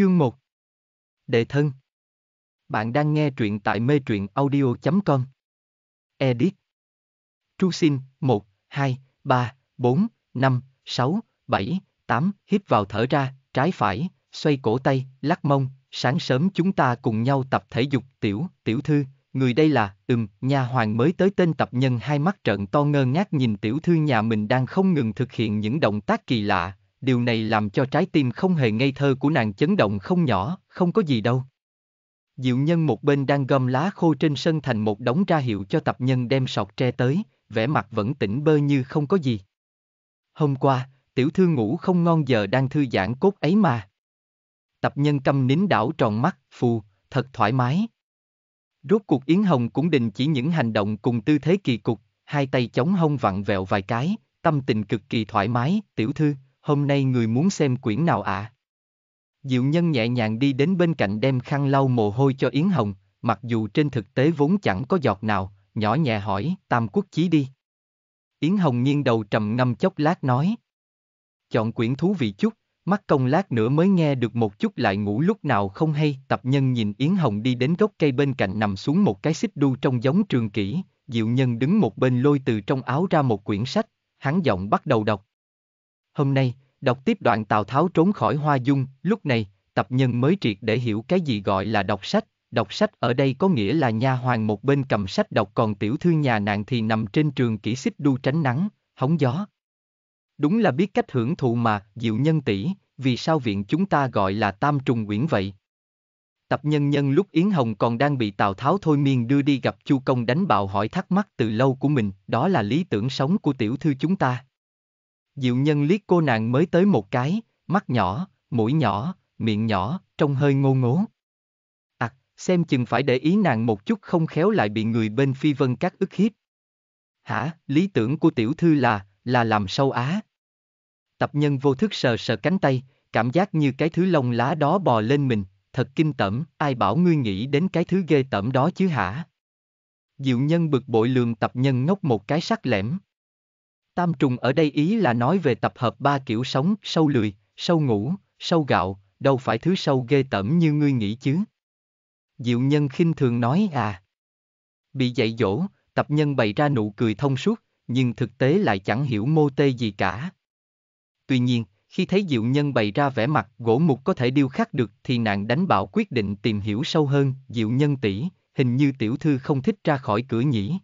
Chương 1 Đệ thân Bạn đang nghe truyện tại mê truyện audio.com Edit Tru sinh, 1, 2, 3, 4, 5, 6, 7, 8 Hít vào thở ra, trái phải, xoay cổ tay, lắc mông Sáng sớm chúng ta cùng nhau tập thể dục tiểu, tiểu thư Người đây là, ừm, nhà hoàng mới tới tên tập nhân hai mắt trợn to ngơ ngác nhìn tiểu thư nhà mình đang không ngừng thực hiện những động tác kỳ lạ, điều này làm cho trái tim không hề ngây thơ của nàng chấn động không nhỏ, không có gì đâu. Diệu nhân một bên đang gom lá khô trên sân thành một đống ra hiệu cho tập nhân đem sọt tre tới, vẻ mặt vẫn tỉnh bơ như không có gì. Hôm qua, tiểu thư ngủ không ngon giờ đang thư giãn cốt ấy mà. Tập nhân câm nín đảo tròn mắt, phù, thật thoải mái. Rốt cuộc Yến Hồng cũng đình chỉ những hành động cùng tư thế kỳ cục, hai tay chống hông vặn vẹo vài cái, tâm tình cực kỳ thoải mái, tiểu thư, hôm nay người muốn xem quyển nào ạ? À? Diệu nhân nhẹ nhàng đi đến bên cạnh đem khăn lau mồ hôi cho Yến Hồng, mặc dù trên thực tế vốn chẳng có giọt nào, nhỏ nhẹ hỏi, tam quốc chí đi. Yến Hồng nghiêng đầu trầm ngâm chốc lát nói. Chọn quyển thú vị chút, mắt công lát nữa mới nghe được một chút lại ngủ lúc nào không hay. Tập nhân nhìn Yến Hồng đi đến gốc cây bên cạnh nằm xuống một cái xích đu trong giống trường kỷ, diệu nhân đứng một bên lôi từ trong áo ra một quyển sách, hắn giọng bắt đầu đọc. Hôm nay, đọc tiếp đoạn Tào Tháo trốn khỏi Hoa Dung, lúc này, tập nhân mới triệt để hiểu cái gì gọi là đọc sách. Đọc sách ở đây có nghĩa là nha hoàng một bên cầm sách đọc còn tiểu thư nhà nạn thì nằm trên trường kỹ xích đu tránh nắng, hóng gió. Đúng là biết cách hưởng thụ mà, diệu nhân tỷ, vì sao viện chúng ta gọi là tam trùng uyển vậy? Tập nhân nhân lúc Yến Hồng còn đang bị Tào Tháo thôi miên đưa đi gặp Chu Công đánh bạo hỏi thắc mắc từ lâu của mình, đó là lý tưởng sống của tiểu thư chúng ta. Diệu nhân liếc cô nàng mới tới một cái, mắt nhỏ, mũi nhỏ, miệng nhỏ, trông hơi ngô ngố. À, xem chừng phải để ý nàng một chút không khéo lại bị người bên phi vân các ức hiếp. Hả, lý tưởng của tiểu thư là, là làm sâu á. Tập nhân vô thức sờ sờ cánh tay, cảm giác như cái thứ lông lá đó bò lên mình, thật kinh tởm, ai bảo ngươi nghĩ đến cái thứ ghê tởm đó chứ hả? Diệu nhân bực bội lường tập nhân ngốc một cái sắc lẻm. Tam trùng ở đây ý là nói về tập hợp ba kiểu sống, sâu lười, sâu ngủ, sâu gạo, đâu phải thứ sâu ghê tởm như ngươi nghĩ chứ. Diệu nhân khinh thường nói à. Bị dạy dỗ, tập nhân bày ra nụ cười thông suốt, nhưng thực tế lại chẳng hiểu mô tê gì cả. Tuy nhiên, khi thấy diệu nhân bày ra vẻ mặt gỗ mục có thể điêu khắc được thì nàng đánh bảo quyết định tìm hiểu sâu hơn, diệu nhân tỷ, hình như tiểu thư không thích ra khỏi cửa nhỉ.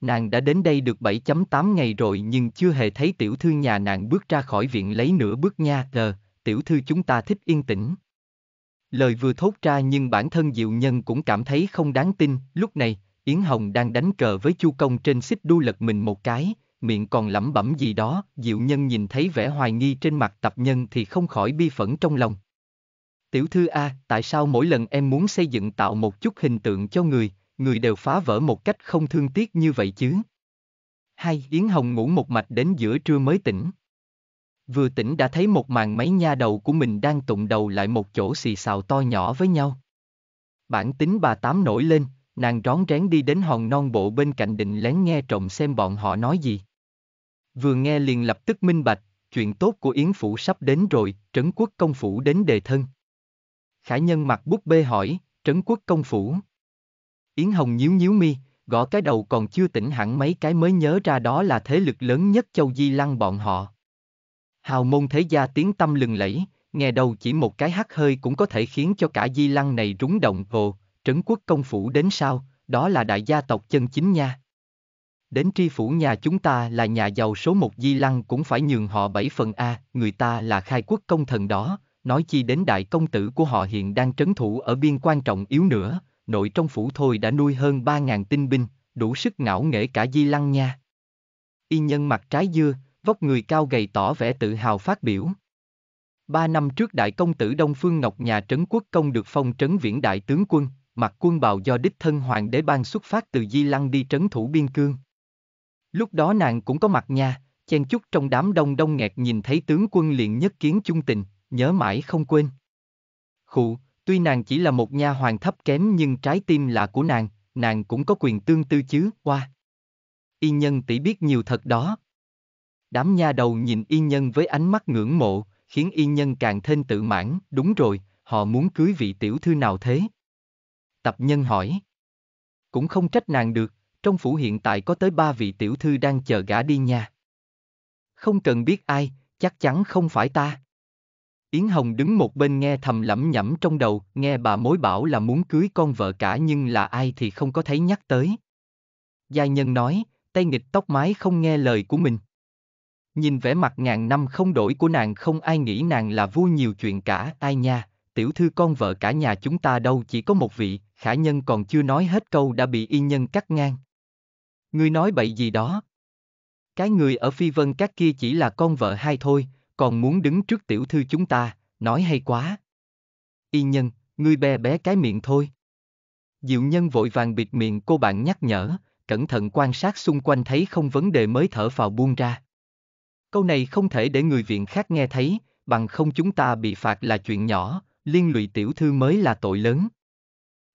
Nàng đã đến đây được 7.8 ngày rồi nhưng chưa hề thấy tiểu thư nhà nàng bước ra khỏi viện lấy nửa bước nha tờ, tiểu thư chúng ta thích yên tĩnh. Lời vừa thốt ra nhưng bản thân diệu nhân cũng cảm thấy không đáng tin, lúc này, Yến Hồng đang đánh cờ với Chu Công trên xích đu lật mình một cái, miệng còn lẩm bẩm gì đó, diệu nhân nhìn thấy vẻ hoài nghi trên mặt tập nhân thì không khỏi bi phẫn trong lòng. Tiểu thư A, tại sao mỗi lần em muốn xây dựng tạo một chút hình tượng cho người, người đều phá vỡ một cách không thương tiếc như vậy chứ. Hai, Yến Hồng ngủ một mạch đến giữa trưa mới tỉnh. Vừa tỉnh đã thấy một màn mấy nha đầu của mình đang tụng đầu lại một chỗ xì xào to nhỏ với nhau. Bản tính bà tám nổi lên, nàng rón rén đi đến hòn non bộ bên cạnh định lén nghe trộm xem bọn họ nói gì. Vừa nghe liền lập tức minh bạch, chuyện tốt của Yến Phủ sắp đến rồi, Trấn Quốc Công Phủ đến đề thân. Khả nhân mặc bút bê hỏi, Trấn Quốc Công Phủ. Yến Hồng nhíu nhíu mi, gõ cái đầu còn chưa tỉnh hẳn mấy cái mới nhớ ra đó là thế lực lớn nhất châu Di Lăng bọn họ. Hào môn thế gia tiếng tâm lừng lẫy, nghe đầu chỉ một cái hắt hơi cũng có thể khiến cho cả Di Lăng này rúng động ồ, trấn quốc công phủ đến sao, đó là đại gia tộc chân chính nha. Đến tri phủ nhà chúng ta là nhà giàu số một Di Lăng cũng phải nhường họ bảy phần A, người ta là khai quốc công thần đó, nói chi đến đại công tử của họ hiện đang trấn thủ ở biên quan trọng yếu nữa, nội trong phủ thôi đã nuôi hơn ba ngàn tinh binh, đủ sức ngạo nghễ cả Di Lăng nha. Y nhân mặt trái dưa, vóc người cao gầy tỏ vẻ tự hào phát biểu. Ba năm trước đại công tử Đông Phương Ngọc nhà trấn quốc công được phong trấn viễn đại tướng quân, mặc quân bào do đích thân hoàng đế ban xuất phát từ Di Lăng đi trấn thủ biên cương. Lúc đó nàng cũng có mặt nha, chen chúc trong đám đông đông nghẹt nhìn thấy tướng quân liền nhất kiến chung tình, nhớ mãi không quên. Khụ, Tuy nàng chỉ là một nha hoàng thấp kém nhưng trái tim là của nàng, nàng cũng có quyền tương tư chứ, qua. Y nhân tỷ biết nhiều thật đó. Đám nha đầu nhìn y nhân với ánh mắt ngưỡng mộ, khiến y nhân càng thêm tự mãn, đúng rồi, họ muốn cưới vị tiểu thư nào thế? Tập nhân hỏi. Cũng không trách nàng được, trong phủ hiện tại có tới ba vị tiểu thư đang chờ gã đi nha. Không cần biết ai, chắc chắn không phải ta. Yến Hồng đứng một bên nghe thầm lẩm nhẩm trong đầu, nghe bà mối bảo là muốn cưới con vợ cả nhưng là ai thì không có thấy nhắc tới. Gia nhân nói, tay nghịch tóc mái không nghe lời của mình. Nhìn vẻ mặt ngàn năm không đổi của nàng không ai nghĩ nàng là vui nhiều chuyện cả, ai nha, tiểu thư con vợ cả nhà chúng ta đâu chỉ có một vị, khả nhân còn chưa nói hết câu đã bị y nhân cắt ngang. Ngươi nói bậy gì đó. Cái người ở phi vân các kia chỉ là con vợ hai thôi, còn muốn đứng trước tiểu thư chúng ta, nói hay quá. Y nhân, ngươi bè bé cái miệng thôi. Diệu nhân vội vàng bịt miệng cô bạn nhắc nhở, cẩn thận quan sát xung quanh thấy không vấn đề mới thở vào buông ra. Câu này không thể để người viện khác nghe thấy, bằng không chúng ta bị phạt là chuyện nhỏ, liên lụy tiểu thư mới là tội lớn.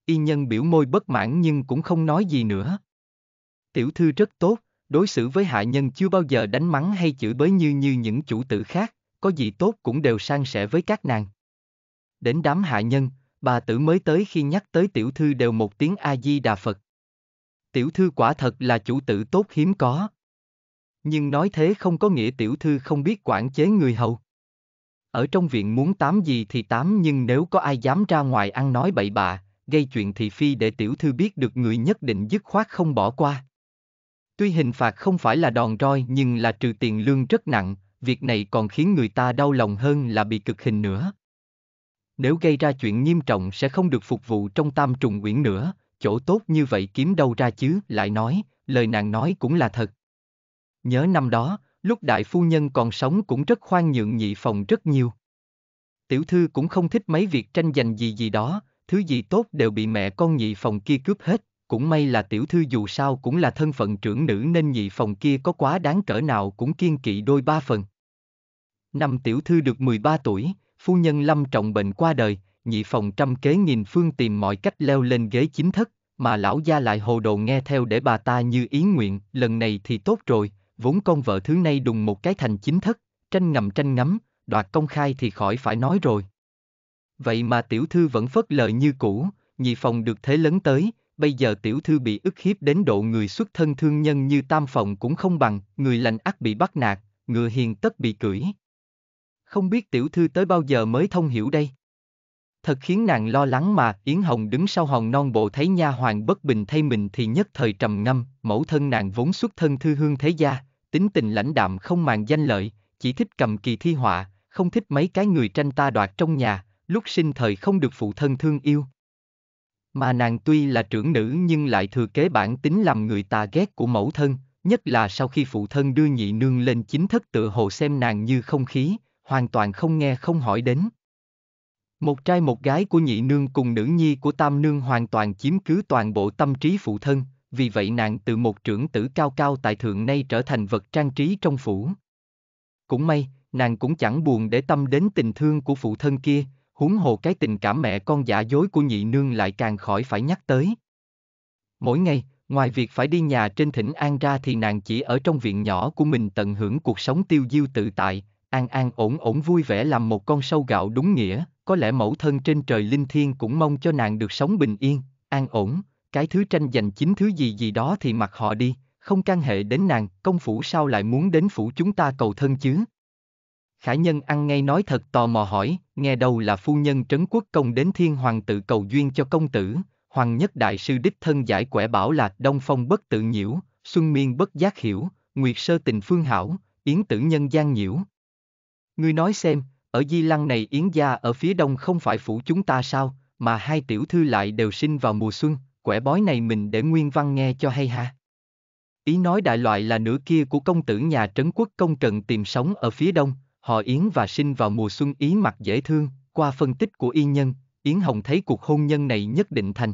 Y nhân biểu môi bất mãn nhưng cũng không nói gì nữa. Tiểu thư rất tốt, đối xử với hạ nhân chưa bao giờ đánh mắng hay chửi bới như như những chủ tử khác, có gì tốt cũng đều sang sẻ với các nàng. Đến đám hạ nhân, bà tử mới tới khi nhắc tới tiểu thư đều một tiếng A-di-đà Phật. Tiểu thư quả thật là chủ tử tốt hiếm có. Nhưng nói thế không có nghĩa tiểu thư không biết quản chế người hầu. Ở trong viện muốn tám gì thì tám nhưng nếu có ai dám ra ngoài ăn nói bậy bạ, gây chuyện thì phi để tiểu thư biết được người nhất định dứt khoát không bỏ qua. Tuy hình phạt không phải là đòn roi nhưng là trừ tiền lương rất nặng, việc này còn khiến người ta đau lòng hơn là bị cực hình nữa. Nếu gây ra chuyện nghiêm trọng sẽ không được phục vụ trong tam trùng quyển nữa, chỗ tốt như vậy kiếm đâu ra chứ, lại nói, lời nàng nói cũng là thật. Nhớ năm đó, lúc đại phu nhân còn sống cũng rất khoan nhượng nhị phòng rất nhiều. Tiểu thư cũng không thích mấy việc tranh giành gì gì đó, thứ gì tốt đều bị mẹ con nhị phòng kia cướp hết cũng may là tiểu thư dù sao cũng là thân phận trưởng nữ nên nhị phòng kia có quá đáng cỡ nào cũng kiên kỵ đôi ba phần. Năm tiểu thư được 13 tuổi, phu nhân lâm trọng bệnh qua đời, nhị phòng trăm kế nghìn phương tìm mọi cách leo lên ghế chính thất, mà lão gia lại hồ đồ nghe theo để bà ta như ý nguyện, lần này thì tốt rồi, vốn con vợ thứ này đùng một cái thành chính thất, tranh ngầm tranh ngắm, đoạt công khai thì khỏi phải nói rồi. Vậy mà tiểu thư vẫn phất lợi như cũ, nhị phòng được thế lớn tới, bây giờ tiểu thư bị ức hiếp đến độ người xuất thân thương nhân như tam phòng cũng không bằng, người lành ác bị bắt nạt, ngựa hiền tất bị cưỡi. Không biết tiểu thư tới bao giờ mới thông hiểu đây? Thật khiến nàng lo lắng mà, Yến Hồng đứng sau hòn non bộ thấy nha hoàng bất bình thay mình thì nhất thời trầm ngâm, mẫu thân nàng vốn xuất thân thư hương thế gia, tính tình lãnh đạm không màng danh lợi, chỉ thích cầm kỳ thi họa, không thích mấy cái người tranh ta đoạt trong nhà, lúc sinh thời không được phụ thân thương yêu, mà nàng tuy là trưởng nữ nhưng lại thừa kế bản tính làm người ta ghét của mẫu thân, nhất là sau khi phụ thân đưa nhị nương lên chính thất tựa hồ xem nàng như không khí, hoàn toàn không nghe không hỏi đến. Một trai một gái của nhị nương cùng nữ nhi của tam nương hoàn toàn chiếm cứ toàn bộ tâm trí phụ thân, vì vậy nàng từ một trưởng tử cao cao tại thượng nay trở thành vật trang trí trong phủ. Cũng may, nàng cũng chẳng buồn để tâm đến tình thương của phụ thân kia, huống hồ cái tình cảm mẹ con giả dối của nhị nương lại càng khỏi phải nhắc tới. Mỗi ngày, ngoài việc phải đi nhà trên thỉnh An ra thì nàng chỉ ở trong viện nhỏ của mình tận hưởng cuộc sống tiêu diêu tự tại, an an ổn ổn vui vẻ làm một con sâu gạo đúng nghĩa, có lẽ mẫu thân trên trời linh thiên cũng mong cho nàng được sống bình yên, an ổn, cái thứ tranh giành chính thứ gì gì đó thì mặc họ đi, không can hệ đến nàng, công phủ sao lại muốn đến phủ chúng ta cầu thân chứ? Khả nhân ăn ngay nói thật tò mò hỏi, nghe đâu là phu nhân trấn quốc công đến thiên hoàng tự cầu duyên cho công tử, hoàng nhất đại sư đích thân giải quẻ bảo là đông phong bất tự nhiễu, xuân miên bất giác hiểu, nguyệt sơ tình phương hảo, yến tử nhân gian nhiễu. Ngươi nói xem, ở di lăng này yến gia ở phía đông không phải phủ chúng ta sao, mà hai tiểu thư lại đều sinh vào mùa xuân, quẻ bói này mình để nguyên văn nghe cho hay ha. Ý nói đại loại là nửa kia của công tử nhà trấn quốc công trần tìm sống ở phía đông, Họ Yến và sinh vào mùa xuân Ý mặt dễ thương, qua phân tích của y nhân, Yến Hồng thấy cuộc hôn nhân này nhất định thành.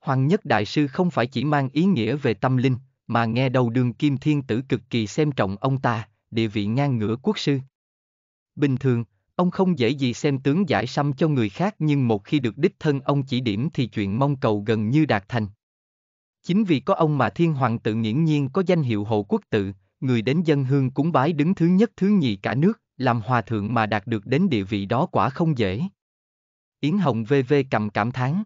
Hoàng Nhất Đại Sư không phải chỉ mang ý nghĩa về tâm linh, mà nghe đầu đường Kim Thiên Tử cực kỳ xem trọng ông ta, địa vị ngang ngửa quốc sư. Bình thường, ông không dễ gì xem tướng giải xăm cho người khác nhưng một khi được đích thân ông chỉ điểm thì chuyện mong cầu gần như đạt thành. Chính vì có ông mà Thiên Hoàng tự nghiễm nhiên có danh hiệu hộ quốc tự, người đến dân hương cúng bái đứng thứ nhất thứ nhì cả nước, làm hòa thượng mà đạt được đến địa vị đó quả không dễ. Yến Hồng VV cầm cảm thán.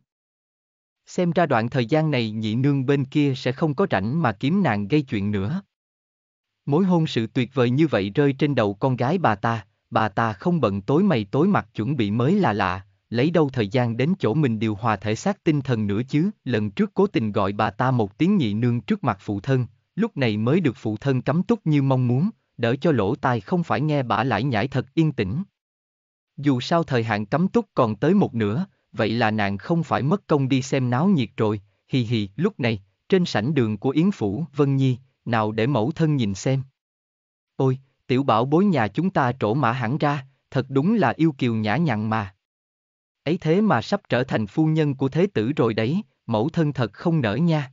Xem ra đoạn thời gian này nhị nương bên kia sẽ không có rảnh mà kiếm nàng gây chuyện nữa. Mối hôn sự tuyệt vời như vậy rơi trên đầu con gái bà ta, bà ta không bận tối mày tối mặt chuẩn bị mới là lạ, lấy đâu thời gian đến chỗ mình điều hòa thể xác tinh thần nữa chứ, lần trước cố tình gọi bà ta một tiếng nhị nương trước mặt phụ thân, lúc này mới được phụ thân cấm túc như mong muốn, đỡ cho lỗ tai không phải nghe bả lại nhảy thật yên tĩnh. Dù sao thời hạn cấm túc còn tới một nửa, vậy là nàng không phải mất công đi xem náo nhiệt rồi, hì hì, lúc này, trên sảnh đường của Yến Phủ, Vân Nhi, nào để mẫu thân nhìn xem. Ôi, tiểu bảo bối nhà chúng ta trổ mã hẳn ra, thật đúng là yêu kiều nhã nhặn mà. Ấy thế mà sắp trở thành phu nhân của thế tử rồi đấy, mẫu thân thật không nở nha.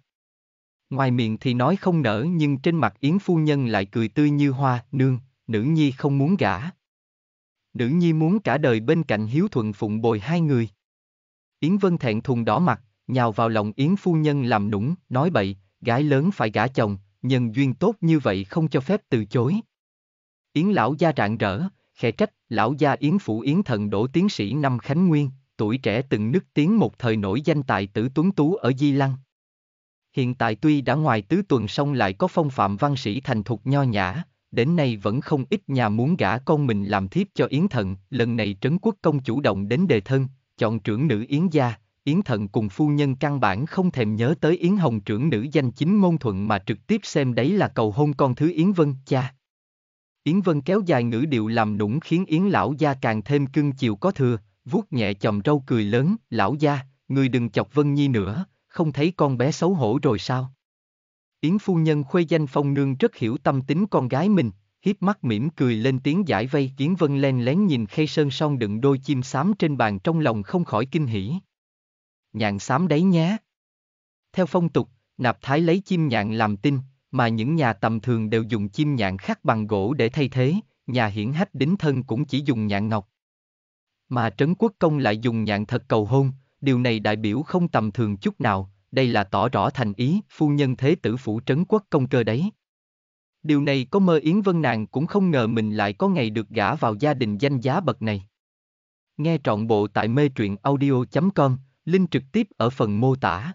Ngoài miệng thì nói không nở nhưng trên mặt Yến phu nhân lại cười tươi như hoa, nương, nữ nhi không muốn gả. Nữ nhi muốn cả đời bên cạnh hiếu thuận phụng bồi hai người. Yến Vân thẹn thùng đỏ mặt, nhào vào lòng Yến phu nhân làm nũng, nói bậy, gái lớn phải gả chồng, nhân duyên tốt như vậy không cho phép từ chối. Yến lão gia rạng rỡ, khẽ trách, lão gia Yến phủ Yến thần đổ tiến sĩ năm Khánh Nguyên, tuổi trẻ từng nức tiếng một thời nổi danh tại tử tuấn tú ở Di Lăng. Hiện tại tuy đã ngoài tứ tuần xong lại có phong phạm văn sĩ thành thục nho nhã, đến nay vẫn không ít nhà muốn gả con mình làm thiếp cho Yến Thận, lần này Trấn Quốc Công chủ động đến đề thân, chọn trưởng nữ Yến gia, Yến Thận cùng phu nhân căn bản không thèm nhớ tới Yến Hồng trưởng nữ danh chính ngôn thuận mà trực tiếp xem đấy là cầu hôn con thứ Yến Vân cha. Yến Vân kéo dài ngữ điệu làm nũng khiến Yến lão gia càng thêm cưng chiều có thừa, vuốt nhẹ chòm râu cười lớn, lão gia, người đừng chọc Vân Nhi nữa, không thấy con bé xấu hổ rồi sao? Yến phu nhân khuê danh phong nương rất hiểu tâm tính con gái mình, hiếp mắt mỉm cười lên tiếng giải vây Yến Vân len lén nhìn khay sơn son đựng đôi chim xám trên bàn trong lòng không khỏi kinh hỉ. Nhạn xám đấy nhé. Theo phong tục, nạp thái lấy chim nhạn làm tinh, mà những nhà tầm thường đều dùng chim nhạn khác bằng gỗ để thay thế, nhà hiển hách đính thân cũng chỉ dùng nhạn ngọc. Mà Trấn Quốc Công lại dùng nhạn thật cầu hôn, điều này đại biểu không tầm thường chút nào, đây là tỏ rõ thành ý phu nhân thế tử phủ trấn quốc công cơ đấy. Điều này có mơ Yến Vân nàng cũng không ngờ mình lại có ngày được gả vào gia đình danh giá bậc này. Nghe trọn bộ tại mê truyện audio.com, link trực tiếp ở phần mô tả.